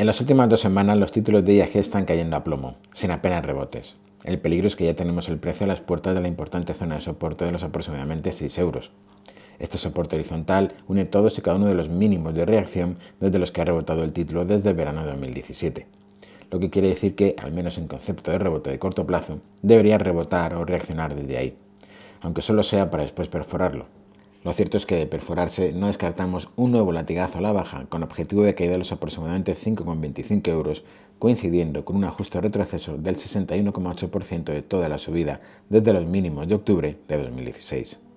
En las últimas dos semanas los títulos de IAG están cayendo a plomo, sin apenas rebotes. El peligro es que ya tenemos el precio a las puertas de la importante zona de soporte de los aproximadamente 6 euros. Este soporte horizontal une todos y cada uno de los mínimos de reacción desde los que ha rebotado el título desde el verano de 2017. Lo que quiere decir que, al menos en concepto de rebote de corto plazo, debería rebotar o reaccionar desde ahí, aunque solo sea para después perforarlo. Lo cierto es que de perforarse no descartamos un nuevo latigazo a la baja con objetivo de caída de los aproximadamente 5,25 euros, coincidiendo con un ajuste retroceso del 61,8% de toda la subida desde los mínimos de octubre de 2016.